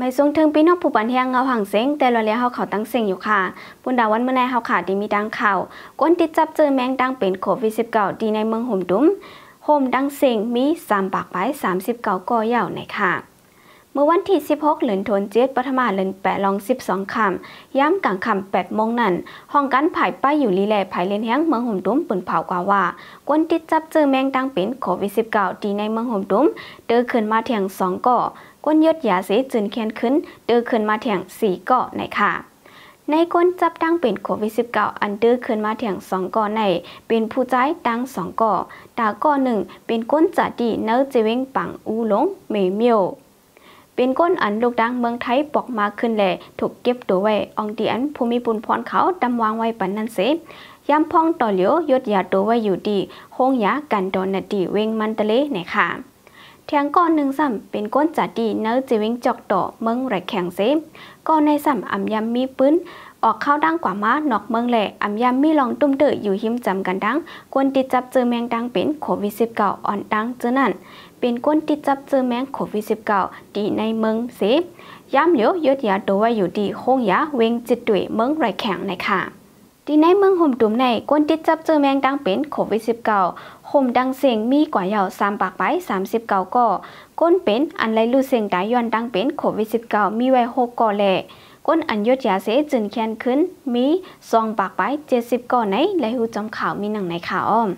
ไม่สูงถึงพี่น้องผู้บันเทิงเงาห่างเส็งแต่เราเลี้ยเขาเขาตั้งเซ็งอยู่ค่ะปุ่นดาวันเมื่อไนเขาขาดดีมีดังข่าวก้นติดจับเจอแมงดังเป็นโควิดสิบเก้าดีในเมืองห่มดุ้มโฮมดังเซ็งมีสามปากไปสามสิบเก้าก่อยาวในค่ะ เมื่อวันที่16เหรินทนเจ็ดปฐมาเหรินแปะลอง12คำย้ำกลางคำ8โมงนั่นห้องกันไายป้ายอยู่ลีแลไผยเลนแห้งเมืองห่มดุ้มปืนเผากว่าว่า กวนติดจับเจอแมงดังเป็นโควิด -19 ดีในเมืองห่มดุ้มเดอนขึ้นมาเทียง2ก่อก้นยดยาเสจืนเคียนขึ้น เดือขึ้นมาแถงสี่เกาะในค่ะ ในก้นจับตั้งเป็นโควิด -19 อันเดือขึ้นมาแถงสองกาะในเป็นผู้ใจตั้งสองกาะตาก่อหนึ่งเป็นก้นจัดดี เนื้อเจวิงปังอูหลงเมเมียว เป็นก้นอันลูกดังเมืองไทย ปอกมาขึ้นแหล่ถูกเก็บตัวไว้องงดีอันภูมิปุนพรเขาดำวางไว้ปันนั้นเสย้ำพองต่อเหลียวยดยาตัวไว้อยู่ดีโฮงยากันโดนนาดีเวงมันตะเลในค่ะทียงก้อนหนึ่งซ้ำเป็นก้นจัดดีเนื้อจีวิงจอกต่อเมืองแรแข็งเซมก้อนในซ้ำอัมยำมีปืนออกเข้าดังกว่ามานอกเมืองแหล่อัมยำมีลองตุ้มเตออยู่หิมจำกันดัง กวนติดจับเจอแมงดังเป็นโควิดสิบเก้าอ่อนดังเจอนั่นเป็นก้นติดจับเจอแมงโควิดสิบเก้าดีในเมืองเซมย้ำเหลียวยืดยาตัวไว้อยู่ดีโค้งยาเวงจิตดุยเมืองไรแข็งในค่ะที่ในเมืองห่มตุ่มในก้นติดจับเจอแมงดังเป็นโควิด -19 ห่มดังเสียงมีกว่าเหย่าสามปากไปสามสิบเก้าก่อ ก้นเป็นอันไรลู่เสียงตายย้อนดังเป็นโควิด -19 มีไว้หกก่อแหล่ก้นอันยศยาเสจึนแค้นขึ้นมีซองปากไปเจ็ดสิบก่อไหนและหูจอมข่าวมีหนังในข่าวอ้อม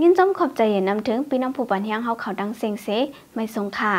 ยินจอมขอบใจเย็นนำถึงพี่น้องผู้ปันเฮีงเฮาข่าวดังเสียงเสไม่ทรงค่ะ